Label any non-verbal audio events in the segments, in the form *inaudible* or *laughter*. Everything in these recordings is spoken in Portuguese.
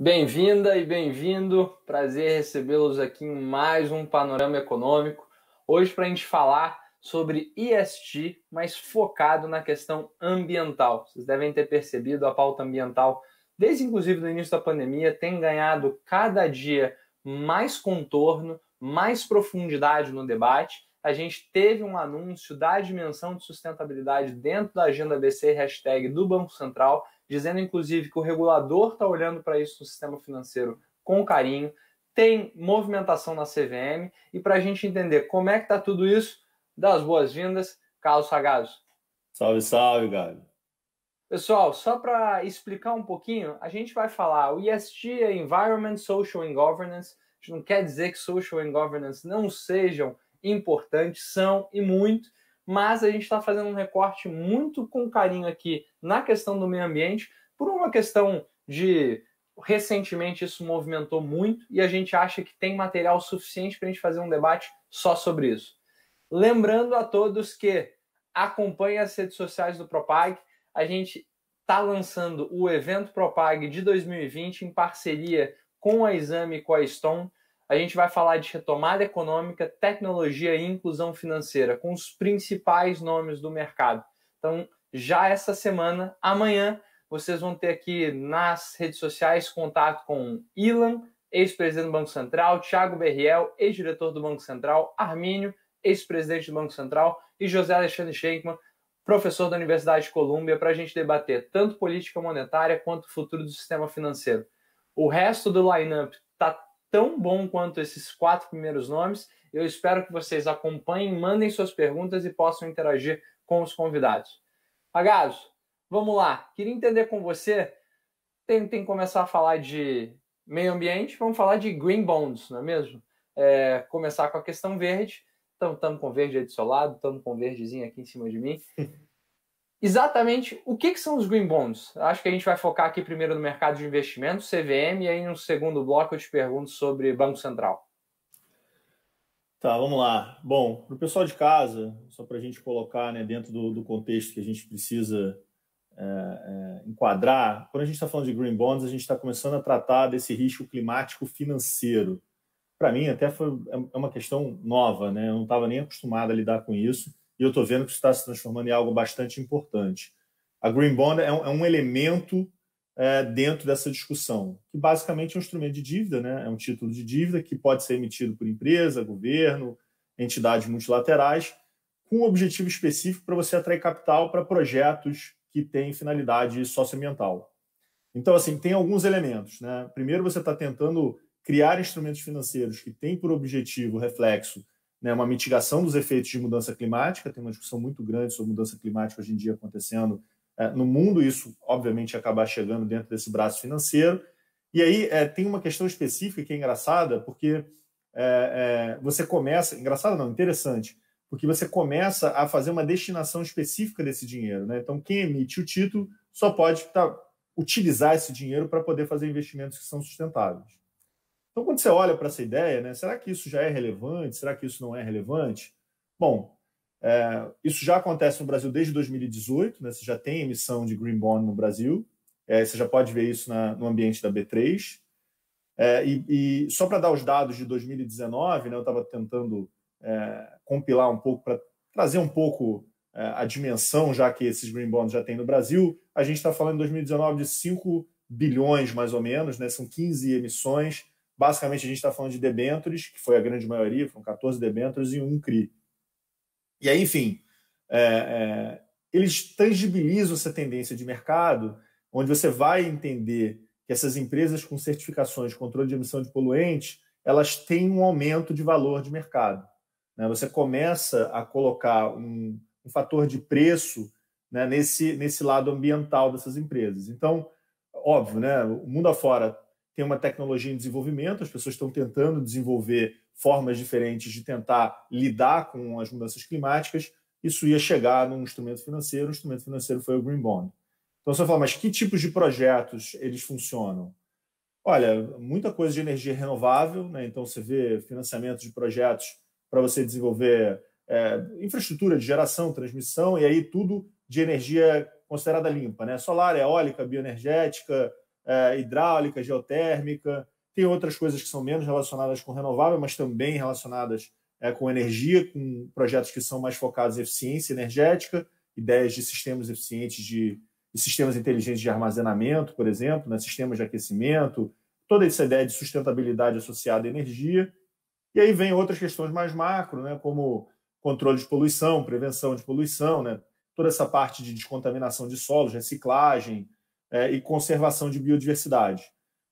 Bem-vinda e bem-vindo. Prazer recebê-los aqui em mais um panorama econômico. Hoje para a gente falar sobre IST, mas focado na questão ambiental. Vocês devem ter percebido a pauta ambiental desde inclusive o início da pandemia tem ganhado cada dia mais contorno, mais profundidade no debate. A gente teve um anúncio da dimensão de sustentabilidade dentro da agenda BC hashtag do Banco Central dizendo inclusive que o regulador está olhando para isso no sistema financeiro com carinho, tem movimentação na CVM e para a gente entender como é que está tudo isso, das boas-vindas, Carlos Sagazo Salve, salve, Galho. Pessoal, só para explicar um pouquinho, a gente vai falar o ESG é Environment, Social and Governance. A gente não quer dizer que Social and Governance não sejam importantes, são e muito, mas a gente está fazendo um recorte muito com carinho aqui na questão do meio ambiente, por uma questão de recentemente isso movimentou muito e a gente acha que tem material suficiente para a gente fazer um debate só sobre isso. Lembrando a todos que acompanhem as redes sociais do Propag, a gente está lançando o evento Propag de 2020 em parceria com a Exame e com a Stone a gente vai falar de retomada econômica, tecnologia e inclusão financeira com os principais nomes do mercado. Então, já essa semana, amanhã, vocês vão ter aqui nas redes sociais contato com Ilan, ex-presidente do Banco Central, Thiago Berriel, ex-diretor do Banco Central, Armínio, ex-presidente do Banco Central, e José Alexandre Schenkman, professor da Universidade de Colômbia, para a gente debater tanto política monetária quanto o futuro do sistema financeiro. O resto do line-up está tão bom quanto esses quatro primeiros nomes. Eu espero que vocês acompanhem, mandem suas perguntas e possam interagir com os convidados. Agaso, vamos lá. Queria entender com você. Tem que começar a falar de meio ambiente, vamos falar de green bonds, não é mesmo? É, começar com a questão verde. Então, estamos com verde aí do seu lado, estamos com verdezinho aqui em cima de mim. *laughs* exatamente o que, que são os green bonds. Acho que a gente vai focar aqui primeiro no mercado de investimentos, CVM, e aí no segundo bloco eu te pergunto sobre Banco Central. Tá, vamos lá. Bom, para o pessoal de casa, só para a gente colocar né, dentro do, do, contexto que a gente precisa é, é, enquadrar, quando a gente está falando de green bonds, a gente está começando a tratar desse risco climático financeiro. Para mim, até foi é, é uma questão nova, né? Eu não estava nem acostumado a lidar com isso e eu estou vendo que isso está se transformando em algo bastante importante. A Green Bond é um, é um elemento é, dentro dessa discussão, que basicamente é um instrumento de dívida, né? é um título de dívida que pode ser emitido por empresa, governo, entidades multilaterais, com um objetivo específico para você atrair capital para projetos que têm finalidade socioambiental. Então, assim, tem alguns elementos. Né? Primeiro, você está tentando criar instrumentos financeiros que têm por objetivo, reflexo, né, uma mitigação dos efeitos de mudança climática. Tem uma discussão muito grande sobre mudança climática hoje em dia acontecendo é, no mundo. Isso, obviamente, acabar chegando dentro desse braço financeiro. E aí é, tem uma questão específica que é engraçada, porque é, é você começa. Engraçada não, interessante. Porque você começa a fazer uma destinação específica desse dinheiro. Né? Então, quem emite o título só pode tá, utilizar esse dinheiro para poder fazer investimentos que são sustentáveis. Então, quando você olha para essa ideia, né, será que isso já é relevante? Será que isso não é relevante? Bom, é, isso já acontece no Brasil desde 2018, né, você já tem emissão de green bond no Brasil, é, você já pode ver isso na, no ambiente da B3. É, e, e, só para dar os dados de 2019, né, eu estava tentando é, compilar um pouco para trazer um pouco é, a dimensão já que esses green bonds já tem no Brasil. A gente está falando em 2019 de 5 bilhões, mais ou menos, né, são 15 emissões Basicamente, a gente está falando de debêntures, que foi a grande maioria, foram 14 debêntures e um CRI. E aí, enfim, é, é, eles tangibilizam essa tendência de mercado, onde você vai entender que essas empresas com certificações de controle de emissão de poluentes, elas têm um aumento de valor de mercado. Né? Você começa a colocar um, um fator de preço né, nesse, nesse lado ambiental dessas empresas. Então, óbvio, né, o mundo afora tem uma tecnologia em desenvolvimento, as pessoas estão tentando desenvolver formas diferentes de tentar lidar com as mudanças climáticas. Isso ia chegar num instrumento financeiro, o instrumento financeiro foi o Green Bond. Então você fala, mas que tipos de projetos eles funcionam? Olha, muita coisa de energia renovável, né? então você vê financiamento de projetos para você desenvolver é, infraestrutura de geração, transmissão, e aí tudo de energia considerada limpa, né? Solar, eólica, bioenergética, é, hidráulica, geotérmica, tem outras coisas que são menos relacionadas com renovável, mas também relacionadas é, com energia, com projetos que são mais focados em eficiência energética, ideias de sistemas eficientes de, de sistemas inteligentes de armazenamento, por exemplo, né, sistemas de aquecimento, toda essa ideia de sustentabilidade associada à energia. E aí vem outras questões mais macro, né, como controle de poluição, prevenção de poluição, né, toda essa parte de descontaminação de solos, reciclagem, é, e conservação de biodiversidade.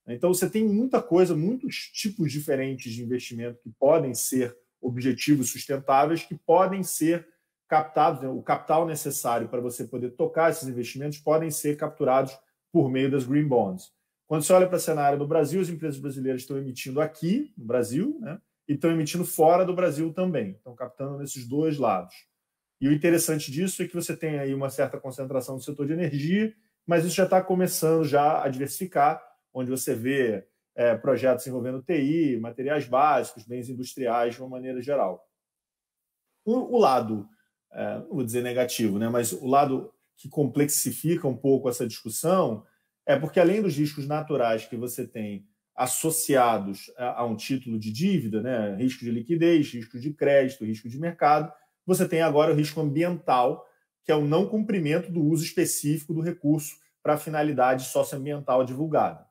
Então, você tem muita coisa, muitos tipos diferentes de investimento que podem ser objetivos sustentáveis, que podem ser captados, né? o capital necessário para você poder tocar esses investimentos podem ser capturados por meio das green bonds. Quando você olha para o cenário do Brasil, as empresas brasileiras estão emitindo aqui, no Brasil, né? e estão emitindo fora do Brasil também, estão captando nesses dois lados. E o interessante disso é que você tem aí uma certa concentração do setor de energia, mas isso já está começando já a diversificar, onde você vê é, projetos envolvendo TI, materiais básicos, bens industriais de uma maneira geral. O, o lado, é, não vou dizer negativo, né, mas o lado que complexifica um pouco essa discussão é porque, além dos riscos naturais que você tem associados a, a um título de dívida, né, risco de liquidez, risco de crédito, risco de mercado, você tem agora o risco ambiental, que é o não cumprimento do uso específico do recurso para a finalidade socioambiental divulgada.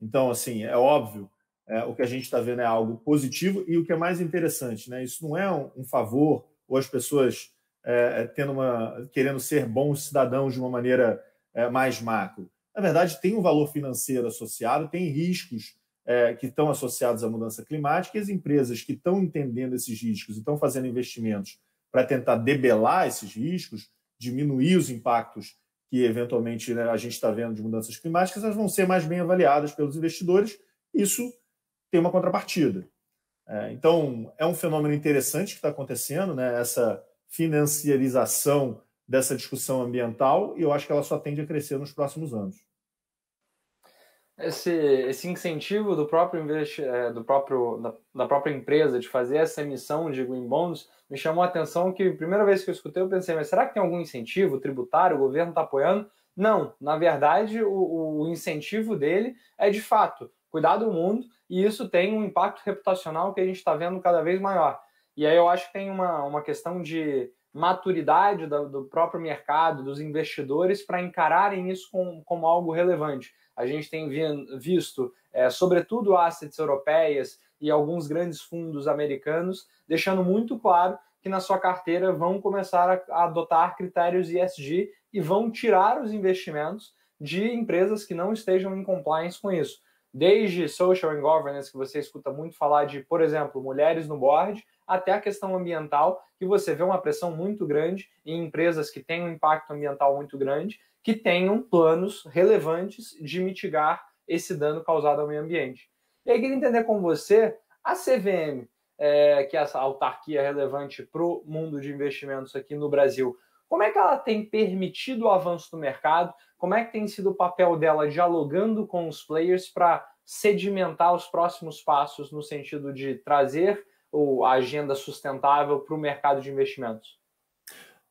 Então, assim, é óbvio, é, o que a gente está vendo é algo positivo e o que é mais interessante, né? Isso não é um, um favor ou as pessoas é, é tendo uma, querendo ser bons cidadãos de uma maneira é, mais macro. Na verdade, tem um valor financeiro associado, tem riscos é, que estão associados à mudança climática e as empresas que estão entendendo esses riscos e estão fazendo investimentos para tentar debelar esses riscos diminuir os impactos que eventualmente né, a gente está vendo de mudanças climáticas, elas vão ser mais bem avaliadas pelos investidores. Isso tem uma contrapartida. É, então, é um fenômeno interessante que está acontecendo, né, essa financiarização dessa discussão ambiental, e eu acho que ela só tende a crescer nos próximos anos esse, esse incentivo do próprio, investi é, do próprio da, da, própria empresa de fazer essa emissão de green bonds me chamou a atenção que a primeira vez que eu escutei eu pensei mas será que tem algum incentivo tributário o governo está apoiando não na verdade o, o incentivo dele é de fato cuidar do mundo e isso tem um impacto reputacional que a gente está vendo cada vez maior e aí eu acho que tem uma, uma questão de maturidade do, do próprio mercado, dos investidores, para encararem isso como algo relevante. A gente tem visto, é, sobretudo, assets europeias e alguns grandes fundos americanos deixando muito claro que na sua carteira vão começar a, adotar critérios ESG e vão tirar os investimentos de empresas que não estejam em compliance com isso. Desde social and governance, que você escuta muito falar de, por exemplo, mulheres no board, até a questão ambiental, que você vê uma pressão muito grande em empresas que têm um impacto ambiental muito grande que tenham planos relevantes de mitigar esse dano causado ao meio ambiente. E aí, queria entender com você a CVM, é, que é essa autarquia relevante para o mundo de investimentos aqui no Brasil. Como é que ela tem permitido o avanço do mercado? Como é que tem sido o papel dela dialogando com os players para sedimentar os próximos passos no sentido de trazer a agenda sustentável para o mercado de investimentos?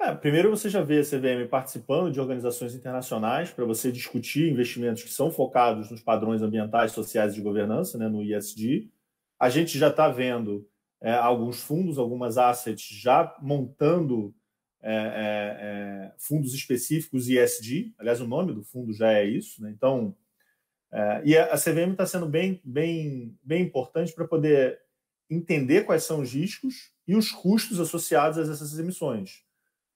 É, primeiro você já vê a CVM participando de organizações internacionais para você discutir investimentos que são focados nos padrões ambientais, sociais e de governança, né, no ISD, A gente já está vendo é, alguns fundos, algumas assets já montando é, é, é fundos específicos ISD. Aliás, o nome do fundo já é isso. Né? Então, é, e a CVM está sendo bem, bem, bem importante para poder entender quais são os riscos e os custos associados a essas emissões.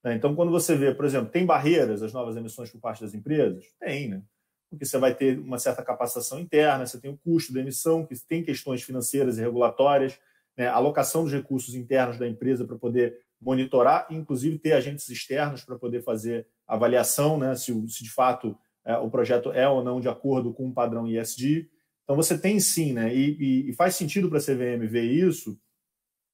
Né? Então, quando você vê, por exemplo, tem barreiras as novas emissões por parte das empresas? Tem, né? Porque você vai ter uma certa capacitação interna, você tem o custo da emissão, que tem questões financeiras e regulatórias, né? alocação dos recursos internos da empresa para poder monitorar, inclusive ter agentes externos para poder fazer avaliação, né? se, se de fato é, o projeto é ou não de acordo com o padrão ISD. Então, você tem sim, né? e, e, e faz sentido para a CVM ver isso,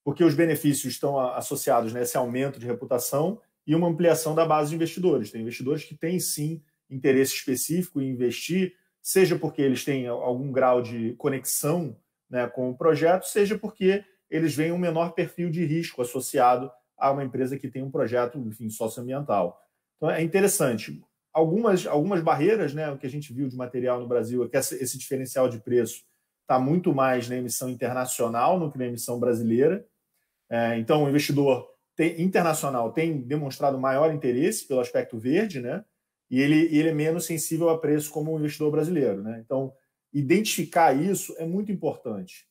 porque os benefícios estão associados a né, esse aumento de reputação e uma ampliação da base de investidores. Tem investidores que têm sim interesse específico em investir, seja porque eles têm algum grau de conexão né, com o projeto, seja porque eles veem um menor perfil de risco associado a uma empresa que tem um projeto enfim, socioambiental. Então é interessante. Algumas, algumas barreiras, né, o que a gente viu de material no Brasil é que esse diferencial de preço está muito mais na emissão internacional do que na emissão brasileira. É, então, o investidor tem, internacional tem demonstrado maior interesse pelo aspecto verde, né? E ele, ele é menos sensível a preço como um investidor brasileiro, né? Então, identificar isso é muito importante,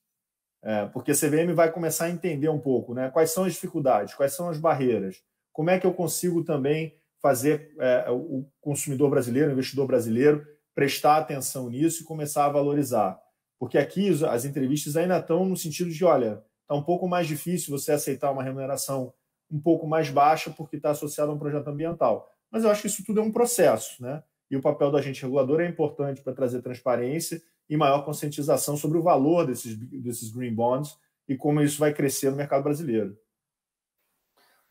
é, porque a CVM vai começar a entender um pouco, né? Quais são as dificuldades, quais são as barreiras, como é que eu consigo também fazer é, o consumidor brasileiro, o investidor brasileiro, prestar atenção nisso e começar a valorizar. Porque aqui as entrevistas ainda estão no sentido de, olha, está um pouco mais difícil você aceitar uma remuneração um pouco mais baixa porque está associada a um projeto ambiental. Mas eu acho que isso tudo é um processo, né? E o papel do agente regulador é importante para trazer transparência e maior conscientização sobre o valor desses, desses green bonds e como isso vai crescer no mercado brasileiro.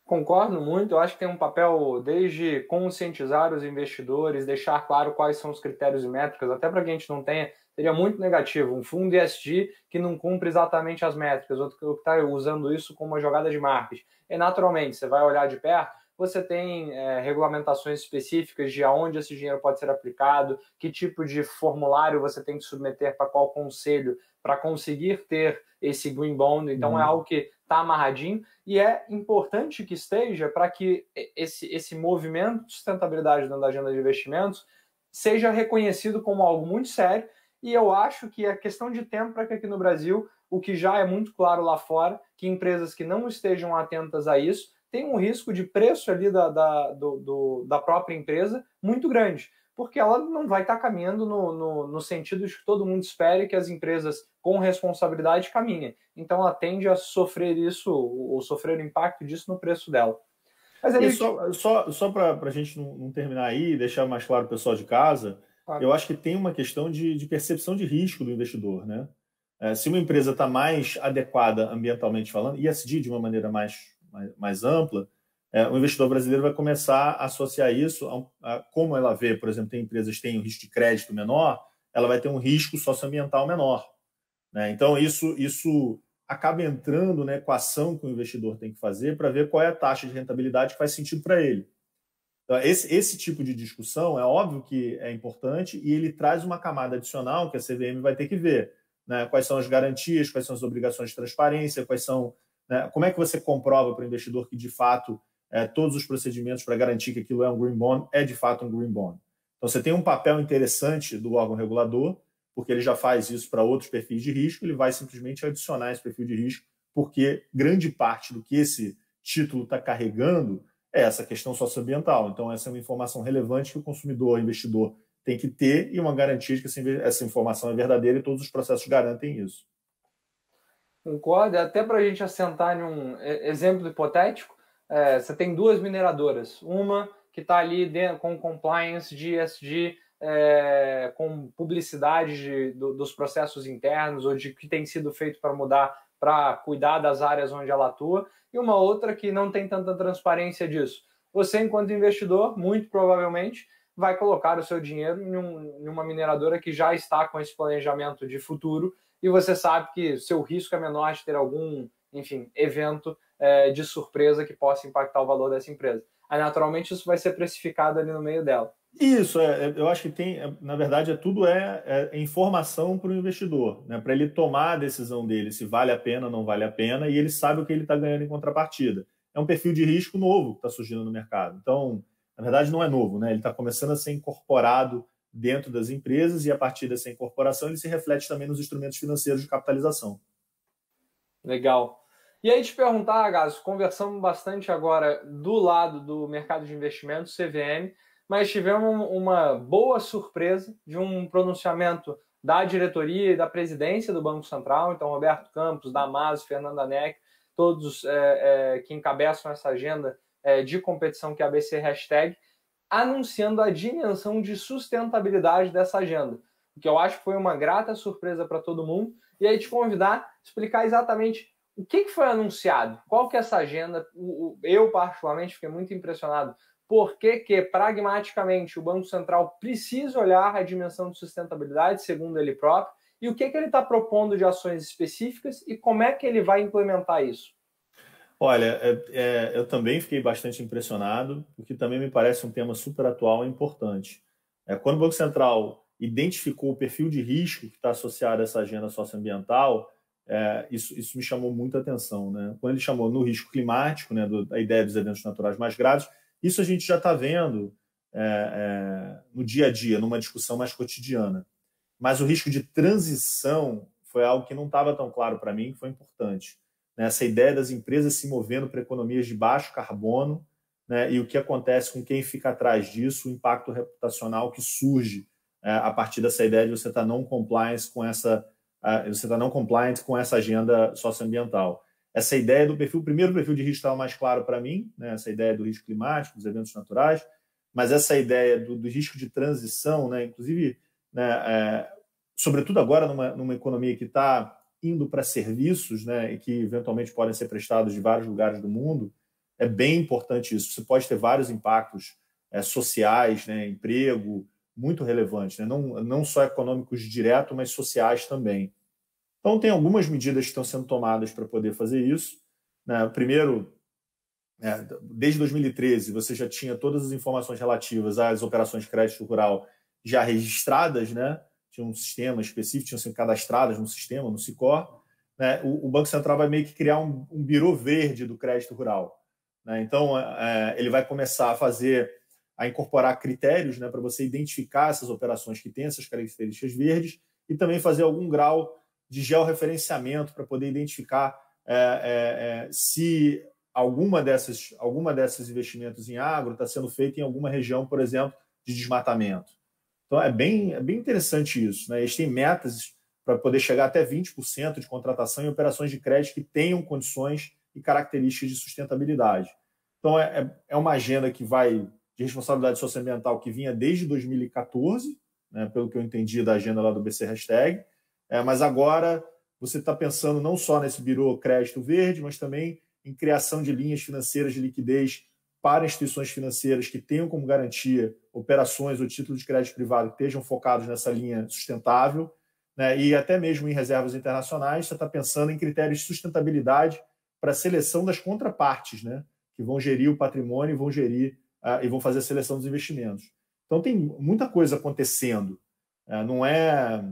Concordo muito, eu acho que tem um papel desde conscientizar os investidores, deixar claro quais são os critérios e métricas, até para que a gente não tenha seria muito negativo. Um fundo ESG que não cumpre exatamente as métricas, outro que está usando isso como uma jogada de marketing. E naturalmente, você vai olhar de perto, você tem é, regulamentações específicas de aonde esse dinheiro pode ser aplicado, que tipo de formulário você tem que submeter para qual conselho para conseguir ter esse green bond. Então é uhum. algo que está amarradinho e é importante que esteja para que esse, esse movimento de sustentabilidade dentro da agenda de investimentos seja reconhecido como algo muito sério e eu acho que é questão de tempo para que aqui no Brasil, o que já é muito claro lá fora, que empresas que não estejam atentas a isso, tem um risco de preço ali da, da, do, do, da própria empresa muito grande, porque ela não vai estar tá caminhando no, no, no sentido de que todo mundo espere que as empresas com responsabilidade caminhem. Então ela tende a sofrer isso, ou sofrer o impacto disso no preço dela. Mas aí... e Só, só, só para a gente não, não, terminar aí, deixar mais claro o pessoal de casa, eu acho que tem uma questão de, de percepção de risco do investidor, né? É, se uma empresa está mais adequada ambientalmente falando, e ESG de uma maneira mais, mais, mais ampla, é, o investidor brasileiro vai começar a associar isso a, a, como ela vê, por exemplo, tem empresas que têm um risco de crédito menor, ela vai ter um risco socioambiental menor. Né? Então, isso, isso acaba entrando na né, equação que o investidor tem que fazer para ver qual é a taxa de rentabilidade que faz sentido para ele. Então, esse, esse tipo de discussão é óbvio que é importante e ele traz uma camada adicional que a CVM vai ter que ver. Né? Quais são as garantias, quais são as obrigações de transparência, quais são. Né? Como é que você comprova para o investidor que, de fato, é, todos os procedimentos para garantir que aquilo é um green bond é de fato um green bond. Então você tem um papel interessante do órgão regulador, porque ele já faz isso para outros perfis de risco, ele vai simplesmente adicionar esse perfil de risco, porque grande parte do que esse título está carregando é essa questão socioambiental. Então, essa é uma informação relevante que o consumidor, investidor, tem que ter e uma garantia de que essa informação é verdadeira e todos os processos garantem isso. Concordo. É até para a gente assentar em um exemplo hipotético, é, você tem duas mineradoras. Uma que está ali dentro, com compliance de ESG, é, com publicidade de, do, dos processos internos ou de que tem sido feito para mudar, para cuidar das áreas onde ela atua e uma outra que não tem tanta transparência disso. Você, enquanto investidor, muito provavelmente vai colocar o seu dinheiro em, um, em uma mineradora que já está com esse planejamento de futuro e você sabe que seu risco é menor de ter algum, enfim, evento é, de surpresa que possa impactar o valor dessa empresa. Aí, naturalmente, isso vai ser precificado ali no meio dela. Isso, é, é, eu acho que tem, é, na verdade, é, tudo é, é informação para o investidor, né, para ele tomar a decisão dele, se vale a pena ou não vale a pena, e ele sabe o que ele está ganhando em contrapartida. É um perfil de risco novo que está surgindo no mercado. Então, na verdade, não é novo, né? ele está começando a ser incorporado dentro das empresas e, a partir dessa incorporação, ele se reflete também nos instrumentos financeiros de capitalização. Legal. E aí te perguntar, Gás, conversamos bastante agora do lado do mercado de investimentos, CVM, mas tivemos uma boa surpresa de um pronunciamento da diretoria e da presidência do Banco Central, então Roberto Campos, Damaso, Fernanda Neck, todos é, é, que encabeçam essa agenda é, de competição que é a ABC Hashtag, anunciando a dimensão de sustentabilidade dessa agenda, o que eu acho que foi uma grata surpresa para todo mundo, e aí te convidar a explicar exatamente o que, que foi anunciado, qual que é essa agenda, eu particularmente fiquei muito impressionado porque que, pragmaticamente, o Banco Central precisa olhar a dimensão de sustentabilidade, segundo ele próprio, e o que, que ele está propondo de ações específicas e como é que ele vai implementar isso? Olha, é, é, eu também fiquei bastante impressionado, o que também me parece um tema super atual e importante. É, quando o Banco Central identificou o perfil de risco que está associado a essa agenda socioambiental, é, isso, isso, me chamou muita atenção. Né? Quando ele chamou no risco climático, né, do, a ideia dos eventos naturais mais graves, isso a gente já está vendo é, é, no dia a dia, numa discussão mais cotidiana. Mas o risco de transição foi algo que não estava tão claro para mim, que foi importante. Né? Essa ideia das empresas se movendo para economias de baixo carbono né? e o que acontece com quem fica atrás disso, o impacto reputacional que surge é, a partir dessa ideia de você estar tá não compliance com essa uh, você está não compliant com essa agenda socioambiental essa ideia do perfil, o primeiro perfil de risco estava mais claro para mim, né, essa ideia do risco climático, dos eventos naturais, mas essa ideia do, do risco de transição, né, inclusive, né, é, sobretudo agora numa, numa economia que está indo para serviços né, e que eventualmente podem ser prestados de vários lugares do mundo, é bem importante isso. Você pode ter vários impactos é, sociais, né, emprego, muito relevantes, né? não, não só econômicos diretos, mas sociais também. Então, tem algumas medidas que estão sendo tomadas para poder fazer isso. Né? Primeiro, né, desde 2013, você já tinha todas as informações relativas às operações de crédito rural já registradas, né? tinha um sistema específico, tinham sido cadastradas num sistema, no SICOR. Né? O, o, Banco Central vai meio que criar um, um birô verde do crédito rural. Né? Então, é, é ele vai começar a fazer, a incorporar critérios né, para você identificar essas operações que têm essas características verdes e também fazer algum grau de georreferenciamento para poder identificar é, é, é, se alguma dessas, alguma desses investimentos em agro está sendo feito em alguma região, por exemplo, de desmatamento. Então é bem, é bem interessante isso. Né? Eles têm metas para poder chegar até 20% de contratação em operações de crédito que tenham condições e características de sustentabilidade. Então é, é, é uma agenda que vai de responsabilidade socioambiental que vinha desde 2014, né, pelo que eu entendi da agenda lá do BC Hashtag, é, mas agora você está pensando não só nesse birô crédito verde, mas também em criação de linhas financeiras de liquidez para instituições financeiras que tenham como garantia operações ou títulos de crédito privado que estejam focados nessa linha sustentável, né? e até mesmo em reservas internacionais, você está pensando em critérios de sustentabilidade para a seleção das contrapartes, né? que vão gerir o patrimônio e vão gerir uh, e vão fazer a seleção dos investimentos. Então tem muita coisa acontecendo. Uh, não é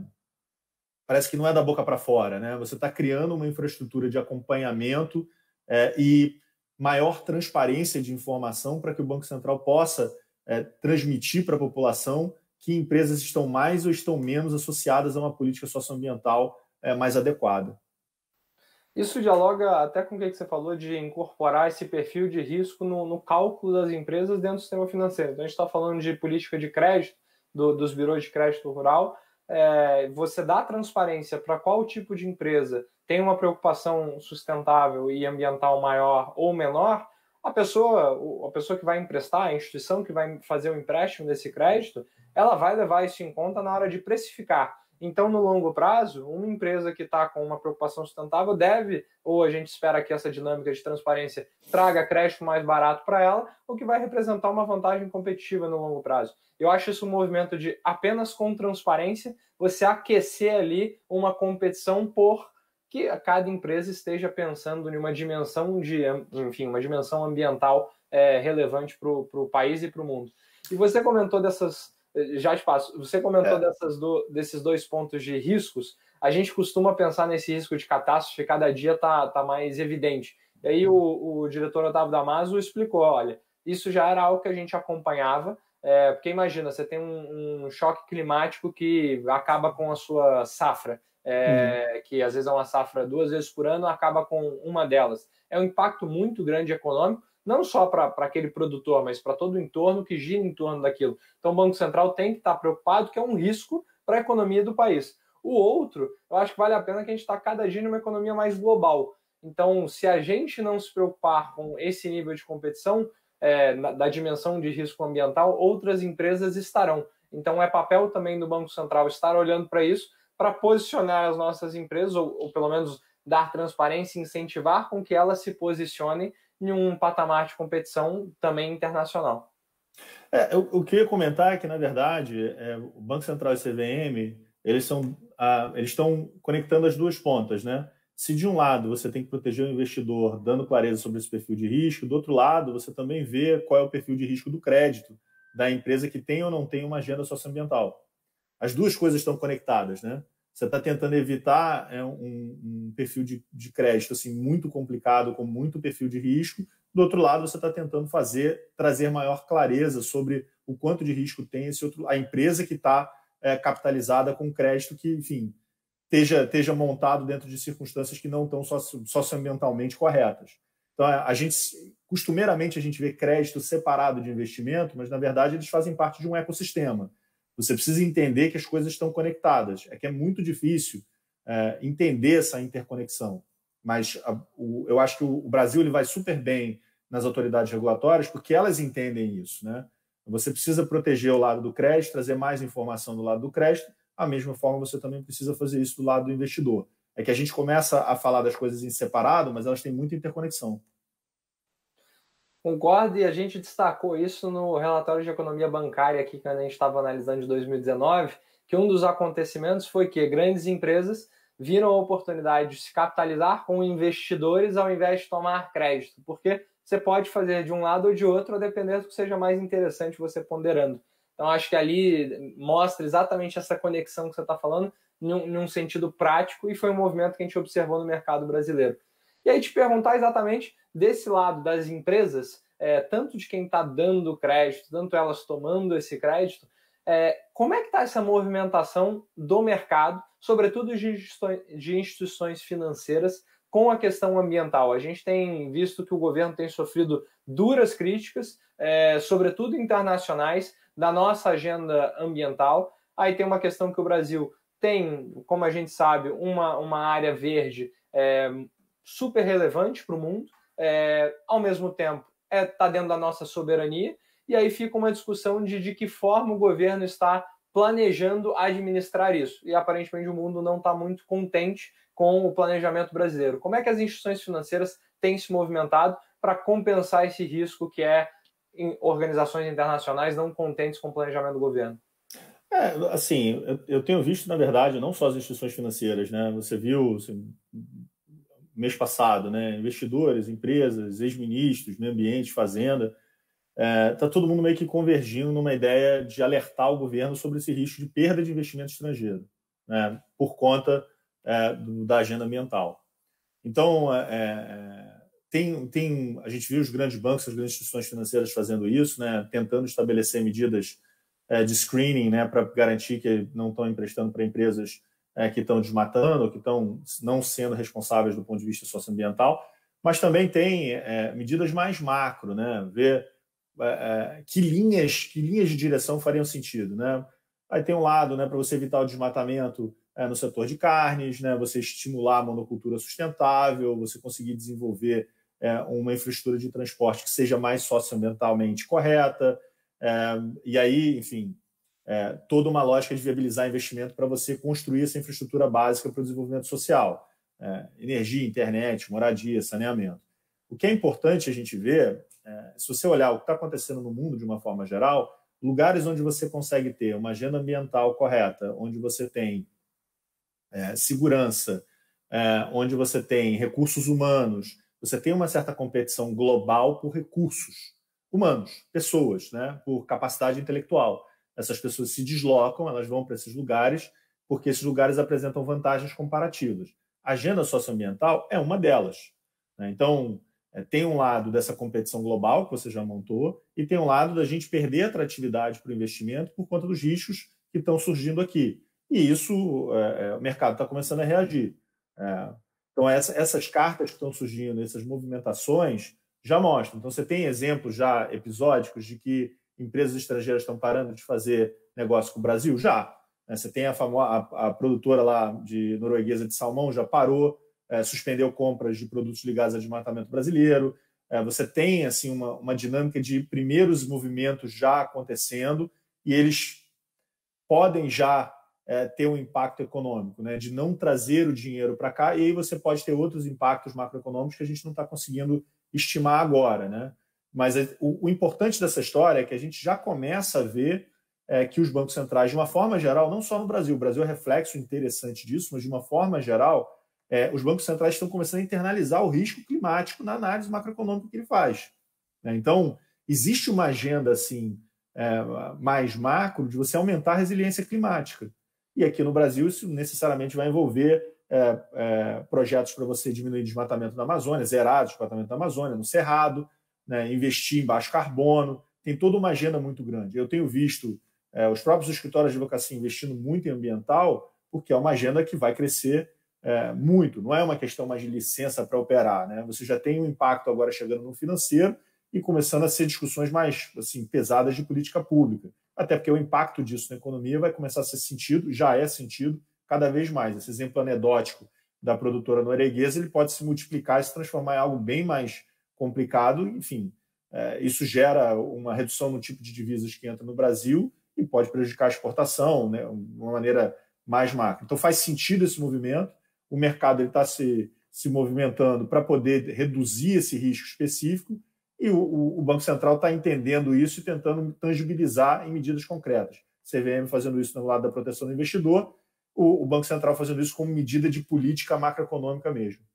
parece que não é da boca para fora, né? Você está criando uma infraestrutura de acompanhamento é, e maior transparência de informação para que o Banco Central possa é, transmitir para a população que empresas estão mais ou estão menos associadas a uma política socioambiental é, mais adequada. Isso dialoga até com o que você falou de incorporar esse perfil de risco no, no cálculo das empresas dentro do sistema financeiro. Então, a gente está falando de política de crédito, do, dos birôs de crédito rural, é, você dá transparência para qual tipo de empresa tem uma preocupação sustentável e ambiental maior ou menor, a pessoa, a pessoa que vai emprestar, a instituição que vai fazer o empréstimo desse crédito, ela vai levar isso em conta na hora de precificar. Então, no longo prazo, uma empresa que está com uma preocupação sustentável deve, ou a gente espera que essa dinâmica de transparência traga crédito mais barato para ela, o que vai representar uma vantagem competitiva no longo prazo. Eu acho isso um movimento de apenas com transparência você aquecer ali uma competição por que cada empresa esteja pensando em uma dimensão de, enfim, uma dimensão ambiental é, relevante para o país e para o mundo. E você comentou dessas já te passo. Você comentou é. dessas do, desses dois pontos de riscos. A gente costuma pensar nesse risco de catástrofe, cada dia está tá mais evidente. E aí o, o diretor Otávio Damaso explicou: olha, isso já era algo que a gente acompanhava, é, porque imagina, você tem um, um, choque climático que acaba com a sua safra, é, uhum. que às vezes é uma safra duas vezes por ano, acaba com uma delas. É um impacto muito grande econômico, não só para aquele produtor, mas para todo o entorno que gira em torno daquilo. Então, o Banco Central tem que estar tá preocupado, que é um risco para a economia do país. O outro, eu acho que vale a pena que a gente está cada dia numa economia mais global. Então, se a gente não se preocupar com esse nível de competição, é, da dimensão de risco ambiental, outras empresas estarão. Então, é papel também do Banco Central estar olhando para isso, para posicionar as nossas empresas, ou, ou, pelo menos dar transparência, incentivar com que elas se posicionem em um patamar de competição também internacional. É, eu, eu queria comentar é que, na verdade, é, o Banco Central e o CVM, eles são eles estão conectando as duas pontas, né? Se de um lado você tem que proteger o investidor, dando clareza sobre esse perfil de risco, do outro lado você também vê qual é o perfil de risco do crédito da empresa que tem ou não tem uma agenda socioambiental. As duas coisas estão conectadas, né? você está tentando evitar é, um, um, perfil de, de, crédito assim muito complicado, com muito perfil de risco. Do outro lado, você está tentando fazer trazer maior clareza sobre o quanto de risco tem esse outro, a empresa que está é, capitalizada com crédito que, enfim, esteja, esteja montado dentro de circunstâncias que não estão socioambientalmente corretas. Então, é, a gente costumeiramente a gente vê crédito separado de investimento, mas na verdade eles fazem parte de um ecossistema. Você precisa entender que as coisas estão conectadas. É que é muito difícil é, entender essa interconexão. Mas a, o, eu acho que o, o Brasil ele vai super bem nas autoridades regulatórias porque elas entendem isso. Né? Você precisa proteger o lado do crédito, trazer mais informação do lado do crédito. A mesma forma, você também precisa fazer isso do lado do investidor. É que a gente começa a falar das coisas em separado, mas elas têm muita interconexão. Concordo, e a gente destacou isso no relatório de economia bancária aqui, que a gente estava analisando de 2019, que um dos acontecimentos foi que grandes empresas viram a oportunidade de se capitalizar com investidores ao invés de tomar crédito, porque você pode fazer de um lado ou de outro, a depender do que seja mais interessante você ponderando. Então, acho que ali mostra exatamente essa conexão que você está falando, num, num sentido prático, e foi um movimento que a gente observou no mercado brasileiro. E aí, te perguntar exatamente desse lado das empresas, é, tanto de quem está dando crédito, tanto elas tomando esse crédito, é, como é que está essa movimentação do mercado, sobretudo de instituições financeiras, com a questão ambiental? A gente tem visto que o governo tem sofrido duras críticas, é, sobretudo internacionais, da nossa agenda ambiental. Aí tem uma questão que o Brasil tem, como a gente sabe, uma, uma área verde é, super relevante para o mundo é, ao mesmo tempo está é, tá dentro da nossa soberania, e aí fica uma discussão de de que forma o governo está planejando administrar isso. E aparentemente o mundo não está muito contente com o planejamento brasileiro. Como é que as instituições financeiras têm se movimentado para compensar esse risco que é em organizações internacionais não contentes com o planejamento do governo? É, assim, eu tenho visto, na verdade, não só as instituições financeiras, né? Você viu, assim, mês passado, né? Investidores, empresas, ex-ministros, meio ambiente, fazenda. Está é, tá todo mundo meio que convergindo numa ideia de alertar o governo sobre esse risco de perda de investimento estrangeiro, né? por conta é, do, da agenda ambiental. Então, é, é tem, tem, a gente viu os grandes bancos, as grandes instituições financeiras fazendo isso, né? tentando estabelecer medidas é, de screening né? para garantir que não estão emprestando para empresas é, que estão desmatando, que estão não sendo responsáveis do ponto de vista socioambiental, mas também tem é, medidas mais macro, né? Ver é, é que linhas, que linhas de direção fariam sentido, né? Aí tem um lado, né, para você evitar o desmatamento é, no setor de carnes, né? Você estimular a monocultura sustentável, você conseguir desenvolver é, uma infraestrutura de transporte que seja mais socioambientalmente correta, e aí, enfim, é, toda uma lógica de viabilizar investimento para você construir essa infraestrutura básica para o desenvolvimento social. É, energia, internet, moradia, saneamento. O que é importante a gente ver, é, se você olhar o que está acontecendo no mundo de uma forma geral, lugares onde você consegue ter uma agenda ambiental correta, onde você tem é, segurança, é, onde você tem recursos humanos, você tem uma certa competição global por recursos humanos, pessoas, né, por capacidade intelectual. Essas pessoas se deslocam, elas vão para esses lugares, porque esses lugares apresentam vantagens comparativas. A agenda socioambiental é uma delas. Né? Então, é, tem um lado dessa competição global que você já montou, e tem um lado da gente perder atratividade para o investimento por conta dos riscos que estão surgindo aqui. E isso, é, é o mercado está começando a reagir. É, então, essa, essas cartas que estão surgindo, essas movimentações, já mostram. Então, você tem exemplos já episódicos de que empresas estrangeiras estão parando de fazer negócio com o Brasil? Já. É, você tem a, famosa, a, a produtora lá de norueguesa de salmão, já parou, é, suspendeu compras de produtos ligados a desmatamento brasileiro. É, você tem assim uma, uma dinâmica de primeiros movimentos já acontecendo e eles podem já é, ter um impacto econômico, né? de não trazer o dinheiro para cá, e aí você pode ter outros impactos macroeconômicos que a gente não está conseguindo estimar agora. Né? Mas é, o, o importante dessa história é que a gente já começa a ver é, que os bancos centrais, de uma forma geral, não só no Brasil, o Brasil é reflexo interessante disso, mas de uma forma geral, é, os bancos centrais estão começando a internalizar o risco climático na análise macroeconômica que ele faz. Né? Então, existe uma agenda assim é, mais macro de você aumentar a resiliência climática. E aqui no Brasil, isso necessariamente vai envolver é, é, projetos para você diminuir o desmatamento da Amazônia, zerar o desmatamento da Amazônia, no Cerrado, né, investir em baixo carbono, tem toda uma agenda muito grande. Eu tenho visto é, os próprios escritórios de advocacia investindo muito em ambiental, porque é uma agenda que vai crescer é, muito, não é uma questão mais de licença para operar. Né? Você já tem um impacto agora chegando no financeiro e começando a ser discussões mais assim, pesadas de política pública. Até porque o impacto disso na economia vai começar a ser sentido, já é sentido, cada vez mais. Esse exemplo anedótico da produtora norueguesa ele pode se multiplicar e se transformar em algo bem mais complicado, enfim, é, isso gera uma redução no tipo de divisas que entra no Brasil e pode prejudicar a exportação, né, de uma maneira mais macro. Então faz sentido esse movimento, o mercado está se, se movimentando para poder reduzir esse risco específico e o, o Banco Central está entendendo isso e tentando tangibilizar em medidas concretas. CVM fazendo isso no lado da proteção do investidor, o, o Banco Central fazendo isso como medida de política macroeconômica mesmo.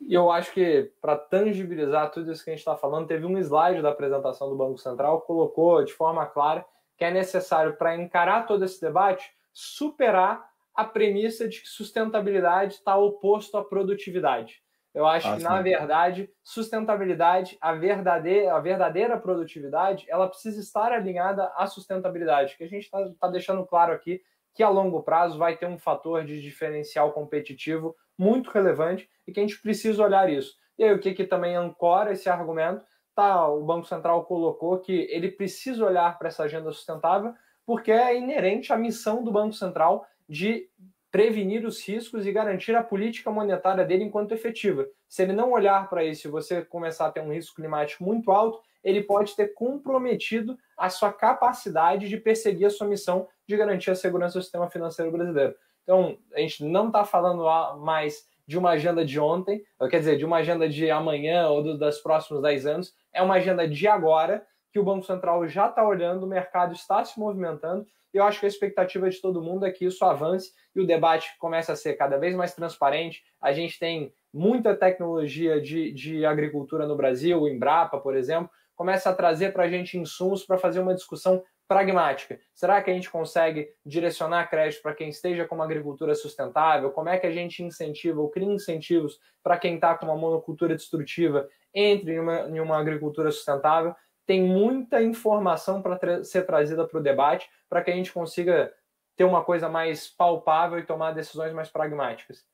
E eu acho que, para tangibilizar tudo isso que a gente está falando, teve um slide da apresentação do Banco Central que colocou de forma clara que é necessário, para encarar todo esse debate, superar a premissa de que sustentabilidade está oposto à produtividade. Eu acho ah, que, sim. na verdade, sustentabilidade, a verdadeira, a verdadeira produtividade, ela precisa estar alinhada à sustentabilidade, que a gente está tá deixando claro aqui que a longo prazo vai ter um fator de diferencial competitivo muito relevante e que a gente precisa olhar isso. E aí, o que, que também ancora esse argumento? Tá, o Banco Central colocou que ele precisa olhar para essa agenda sustentável, porque é inerente à missão do Banco Central de prevenir os riscos e garantir a política monetária dele enquanto efetiva. Se ele não olhar para isso e você começar a ter um risco climático muito alto, ele pode ter comprometido a sua capacidade de perseguir a sua missão de garantir a segurança do sistema financeiro brasileiro. Então, a gente não está falando mais de uma agenda de ontem, quer dizer, de uma agenda de amanhã ou do, dos próximos 10 anos, é uma agenda de agora que o Banco Central já está olhando, o mercado está se movimentando, e eu acho que a expectativa de todo mundo é que isso avance e o debate comece a ser cada vez mais transparente. A gente tem muita tecnologia de, de agricultura no Brasil, o Embrapa, por exemplo, começa a trazer para a gente insumos para fazer uma discussão pragmática. Será que a gente consegue direcionar crédito para quem esteja com uma agricultura sustentável? Como é que a gente incentiva ou cria incentivos para quem está com uma monocultura destrutiva entre em uma, em uma agricultura sustentável? Tem muita informação para tra ser trazida para o debate para que a gente consiga ter uma coisa mais palpável e tomar decisões mais pragmáticas.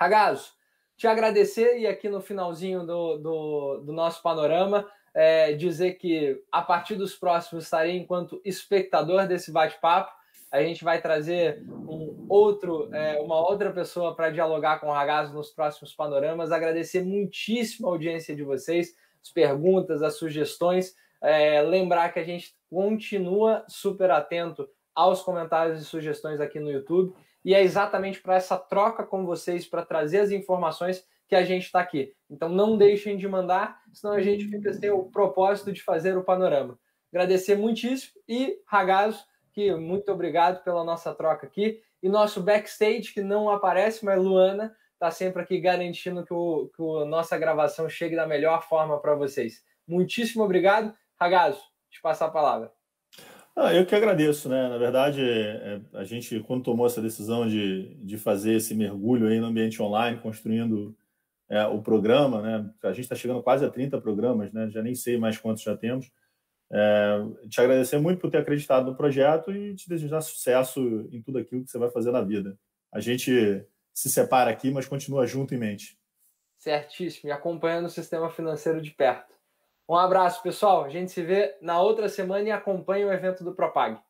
Ragazzo, te agradecer e aqui no finalzinho do, do, do nosso panorama é, dizer que a partir dos próximos estarei enquanto espectador desse bate-papo. A gente vai trazer um outro, é, uma outra pessoa para dialogar com o Ragazzo nos próximos panoramas. Agradecer muitíssimo a audiência de vocês, as perguntas, as sugestões. É, lembrar que a gente continua super atento aos comentários e sugestões aqui no YouTube. E é exatamente para essa troca com vocês, para trazer as informações que a gente está aqui. Então não deixem de mandar, senão a gente fica sem o propósito de fazer o panorama. Agradecer muitíssimo e Ragazzo, que muito obrigado pela nossa troca aqui. E nosso backstage, que não aparece, mas Luana está sempre aqui garantindo que, o, que a nossa gravação chegue da melhor forma para vocês. Muitíssimo obrigado. Ragazzo, te passar a palavra. Ah, eu que agradeço, né? Na verdade, é, a gente, quando tomou essa decisão de, de fazer esse mergulho aí no ambiente online, construindo é, o programa, né? A gente está chegando quase a 30 programas, né? Já nem sei mais quantos já temos. É, te agradecer muito por ter acreditado no projeto e te desejar sucesso em tudo aquilo que você vai fazer na vida. A gente se separa aqui, mas continua junto em mente. Certíssimo, e acompanhando o sistema financeiro de perto. Um abraço, pessoal. A gente se vê na outra semana e acompanha o evento do Propag.